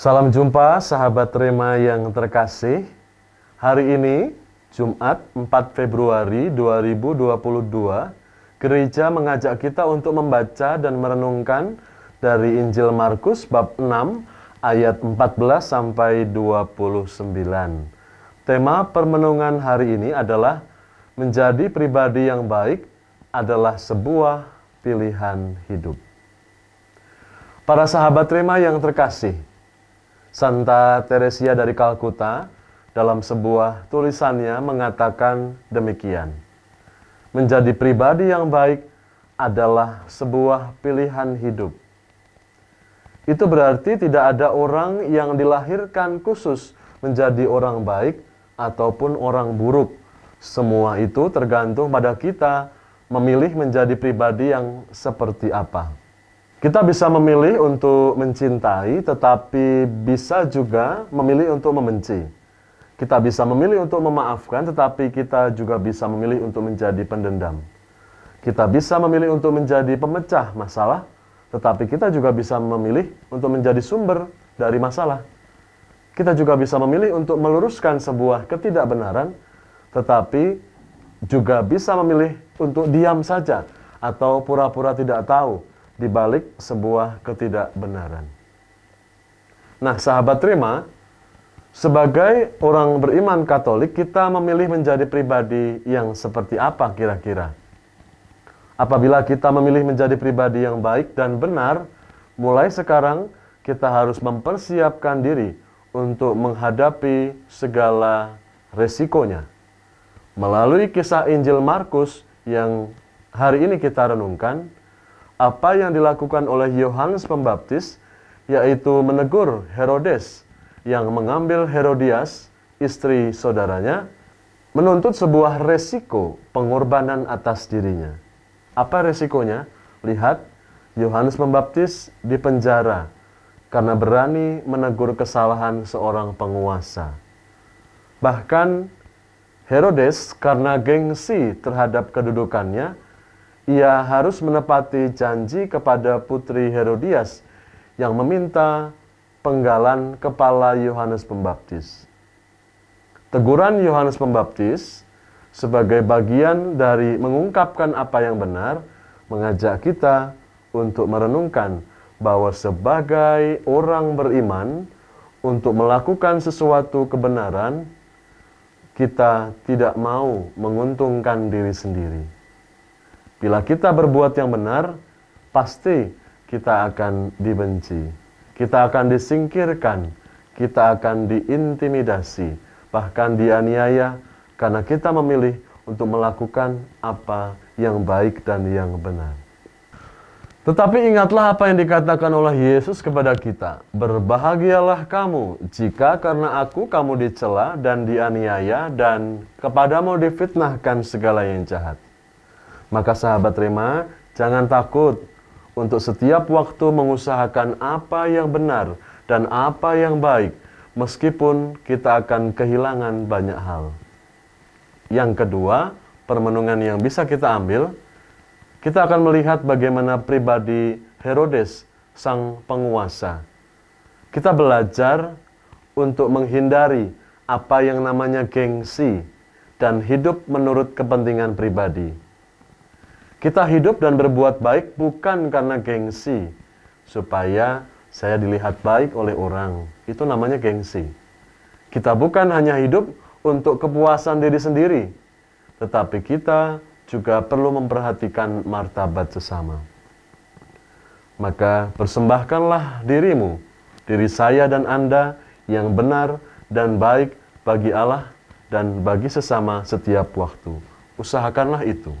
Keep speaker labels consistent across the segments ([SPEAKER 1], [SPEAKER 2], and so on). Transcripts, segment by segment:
[SPEAKER 1] Salam jumpa sahabat Rema yang terkasih. Hari ini Jumat 4 Februari 2022 gereja mengajak kita untuk membaca dan merenungkan dari Injil Markus bab 6 ayat 14 sampai 29. Tema permenungan hari ini adalah menjadi pribadi yang baik adalah sebuah pilihan hidup. Para sahabat Rema yang terkasih, Santa Teresia dari Kalkuta dalam sebuah tulisannya mengatakan demikian. Menjadi pribadi yang baik adalah sebuah pilihan hidup. Itu berarti tidak ada orang yang dilahirkan khusus menjadi orang baik ataupun orang buruk. Semua itu tergantung pada kita memilih menjadi pribadi yang seperti apa. Kita bisa memilih untuk mencintai, tetapi bisa juga memilih untuk membenci. Kita bisa memilih untuk memaafkan, tetapi kita juga bisa memilih untuk menjadi pendendam. Kita bisa memilih untuk menjadi pemecah masalah, tetapi kita juga bisa memilih untuk menjadi sumber dari masalah. Kita juga bisa memilih untuk meluruskan sebuah ketidakbenaran, tetapi juga bisa memilih untuk diam saja atau pura-pura tidak tahu di balik sebuah ketidakbenaran. Nah, sahabat terima, sebagai orang beriman Katolik, kita memilih menjadi pribadi yang seperti apa kira-kira? Apabila kita memilih menjadi pribadi yang baik dan benar, mulai sekarang kita harus mempersiapkan diri untuk menghadapi segala resikonya. Melalui kisah Injil Markus yang hari ini kita renungkan, apa yang dilakukan oleh Yohanes Pembaptis, yaitu menegur Herodes yang mengambil Herodias, istri saudaranya, menuntut sebuah resiko pengorbanan atas dirinya. Apa resikonya? Lihat, Yohanes Pembaptis dipenjara karena berani menegur kesalahan seorang penguasa. Bahkan Herodes karena gengsi terhadap kedudukannya, ia harus menepati janji kepada putri Herodias yang meminta penggalan kepala Yohanes Pembaptis. Teguran Yohanes Pembaptis sebagai bagian dari mengungkapkan apa yang benar mengajak kita untuk merenungkan bahwa sebagai orang beriman untuk melakukan sesuatu kebenaran kita tidak mau menguntungkan diri sendiri. Bila kita berbuat yang benar, pasti kita akan dibenci, kita akan disingkirkan, kita akan diintimidasi, bahkan dianiaya karena kita memilih untuk melakukan apa yang baik dan yang benar. Tetapi ingatlah apa yang dikatakan oleh Yesus kepada kita. Berbahagialah kamu jika karena aku kamu dicela dan dianiaya dan kepadamu difitnahkan segala yang jahat. Maka sahabat Rema, jangan takut untuk setiap waktu mengusahakan apa yang benar dan apa yang baik, meskipun kita akan kehilangan banyak hal. Yang kedua, permenungan yang bisa kita ambil, kita akan melihat bagaimana pribadi Herodes, sang penguasa. Kita belajar untuk menghindari apa yang namanya gengsi dan hidup menurut kepentingan pribadi. Kita hidup dan berbuat baik bukan karena gengsi, supaya saya dilihat baik oleh orang. Itu namanya gengsi. Kita bukan hanya hidup untuk kepuasan diri sendiri, tetapi kita juga perlu memperhatikan martabat sesama. Maka persembahkanlah dirimu, diri saya dan Anda yang benar dan baik bagi Allah dan bagi sesama setiap waktu. Usahakanlah itu.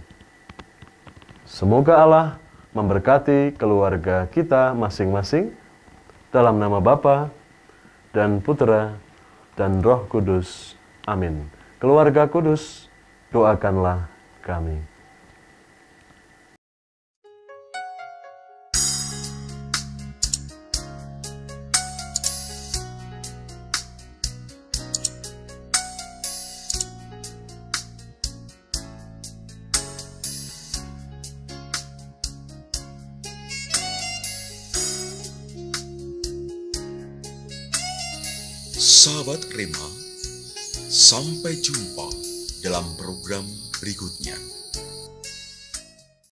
[SPEAKER 1] Semoga Allah memberkati keluarga kita masing-masing dalam nama Bapa dan Putra dan Roh Kudus. Amin. Keluarga Kudus, doakanlah kami. Sahabat Rema, sampai jumpa dalam program berikutnya.